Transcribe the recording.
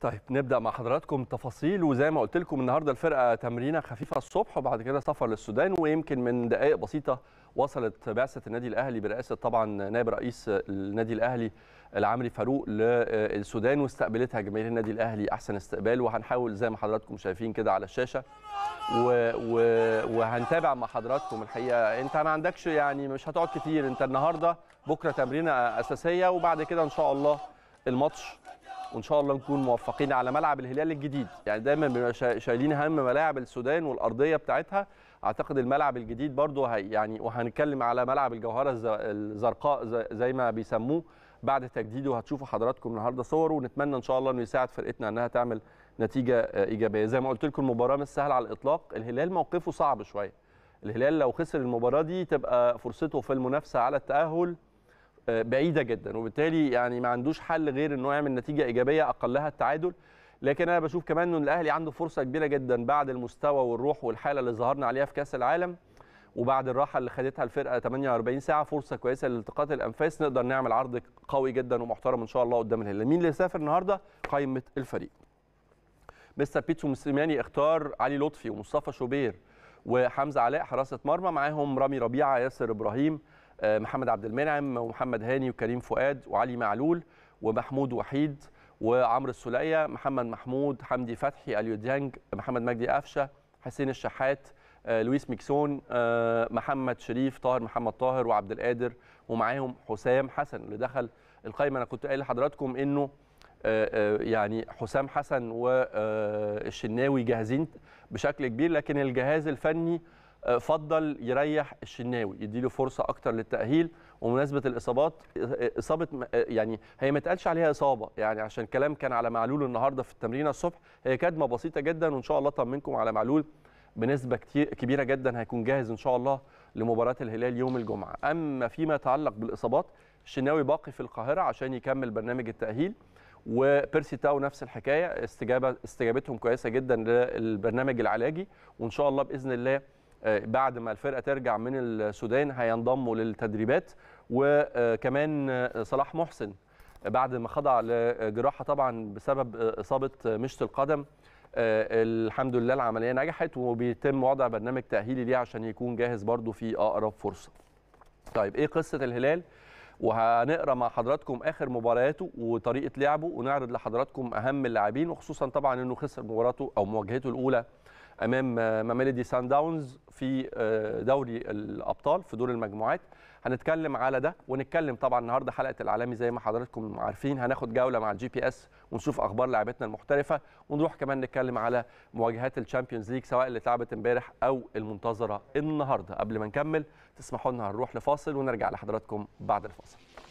طيب نبدا مع حضراتكم تفاصيل وزي ما قلت لكم النهارده الفرقه تمرينه خفيفه الصبح وبعد كده سفر للسودان ويمكن من دقائق بسيطه وصلت بعثه النادي الاهلي برئاسه طبعا نائب رئيس النادي الاهلي العمري فاروق للسودان واستقبلتها جماهير النادي الاهلي احسن استقبال وهنحاول زي ما حضراتكم شايفين كده على الشاشه و... و... وهنتابع مع حضراتكم الحقيقه انت ما عندكش يعني مش هتقعد كتير انت النهارده بكره تمرينه اساسيه وبعد كده ان شاء الله الماتش وان شاء الله نكون موفقين على ملعب الهلال الجديد يعني دايما شايلين هم ملاعب السودان والارضيه بتاعتها اعتقد الملعب الجديد برضو هي يعني وهنتكلم على ملعب الجوهره الزرقاء زي ما بيسموه بعد تجديده هتشوفوا حضراتكم النهارده صوره ونتمنى ان شاء الله انه يساعد فرقتنا انها تعمل نتيجه ايجابيه زي ما قلت لكم المباراه مش سهله على الاطلاق الهلال موقفه صعب شويه الهلال لو خسر المباراه دي تبقى فرصته في المنافسه على التاهل بعيده جدا وبالتالي يعني ما عندوش حل غير انه يعمل نتيجه ايجابيه اقلها التعادل لكن انا بشوف كمان ان الاهلي عنده فرصه كبيره جدا بعد المستوى والروح والحاله اللي ظهرنا عليها في كاس العالم وبعد الراحه اللي خدتها الفرقه 48 ساعه فرصه كويسه لالتقاط الانفاس نقدر نعمل عرض قوي جدا ومحترم ان شاء الله قدام الهلال مين اللي سافر النهارده قائمه الفريق مستر بيتسو مسلماني اختار علي لطفي ومصطفى شوبير وحمزه علاء حراسه مرمى معاهم رامي ربيعه ياسر ابراهيم آه، محمد عبد المنعم ومحمد هاني وكريم فؤاد وعلي معلول ومحمود وحيد وعمرو السلية محمد محمود حمدي فتحي اليو ديانج محمد مجدي قفشه حسين الشحات آه، لويس ميكسون آه، محمد شريف طاهر محمد طاهر وعبد القادر ومعاهم حسام حسن اللي دخل القايمه انا كنت قايل لحضراتكم انه يعني حسام حسن والشناوي جاهزين بشكل كبير لكن الجهاز الفني فضل يريح الشناوي يديله فرصه اكتر للتاهيل ومناسبه الاصابات اصابه يعني هي ما اتقالش عليها اصابه يعني عشان كلام كان على معلول النهارده في التمرين الصبح هي كدمه بسيطه جدا وان شاء الله طمنكم على معلول بنسبه كتير كبيره جدا هيكون جاهز ان شاء الله لمباراه الهلال يوم الجمعه اما فيما يتعلق بالاصابات الشناوي باقي في القاهره عشان يكمل برنامج التاهيل وبيرسي تاو نفس الحكايه استجابه استجابتهم كويسه جدا للبرنامج العلاجي وان شاء الله باذن الله آه، بعد ما الفرقه ترجع من السودان هينضموا للتدريبات وكمان صلاح محسن بعد ما خضع لجراحه طبعا بسبب اصابه مشط القدم آه، الحمد لله العمليه نجحت وبيتم وضع برنامج تاهيلي ليه عشان يكون جاهز برده في اقرب فرصه. طيب ايه قصه الهلال؟ وهنقرا مع حضراتكم اخر مبارياته وطريقه لعبه ونعرض لحضراتكم اهم اللاعبين وخصوصا طبعا انه خسر مباراته او مواجهته الاولى امام آه، ميلودي سان داونز في آه، دوري الابطال في دور المجموعات هنتكلم على ده ونتكلم طبعا النهارده حلقه العالمي زي ما حضراتكم عارفين هناخد جوله مع الجي بي اس ونشوف اخبار لعبتنا المحترفه ونروح كمان نتكلم على مواجهات الشامبيونز ليج سواء اللي اتلعبت امبارح او المنتظره النهارده قبل ما نكمل تسمحوا لنا هنروح لفاصل ونرجع لحضراتكم بعد الفاصل